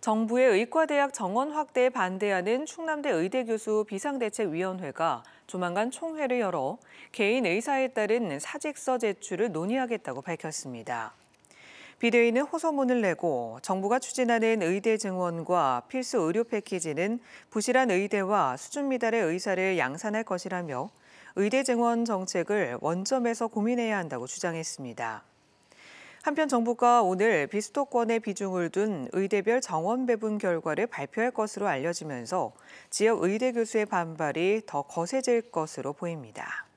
정부의 의과대학 정원 확대에 반대하는 충남대 의대교수 비상대책위원회가 조만간 총회를 열어 개인 의사에 따른 사직서 제출을 논의하겠다고 밝혔습니다. 비대위는 호소문을 내고 정부가 추진하는 의대 증원과 필수 의료 패키지는 부실한 의대와 수준 미달의 의사를 양산할 것이라며 의대 증원 정책을 원점에서 고민해야 한다고 주장했습니다. 한편 정부가 오늘 비수도권에 비중을 둔 의대별 정원 배분 결과를 발표할 것으로 알려지면서 지역 의대 교수의 반발이 더 거세질 것으로 보입니다.